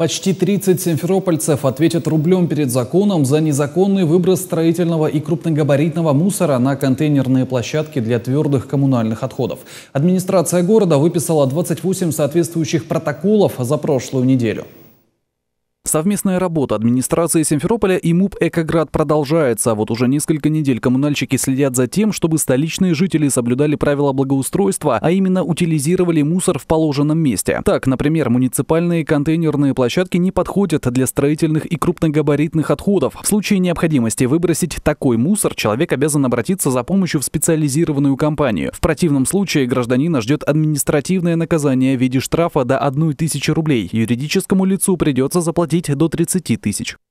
Почти 30 симферопольцев ответят рублем перед законом за незаконный выброс строительного и крупногабаритного мусора на контейнерные площадки для твердых коммунальных отходов. Администрация города выписала 28 соответствующих протоколов за прошлую неделю. Совместная работа администрации Симферополя и МУП «Экоград» продолжается. Вот уже несколько недель коммунальщики следят за тем, чтобы столичные жители соблюдали правила благоустройства, а именно утилизировали мусор в положенном месте. Так, например, муниципальные контейнерные площадки не подходят для строительных и крупногабаритных отходов. В случае необходимости выбросить такой мусор, человек обязан обратиться за помощью в специализированную компанию. В противном случае гражданина ждет административное наказание в виде штрафа до 1000 рублей. Юридическому лицу придется заплатить доходить до 30 тысяч.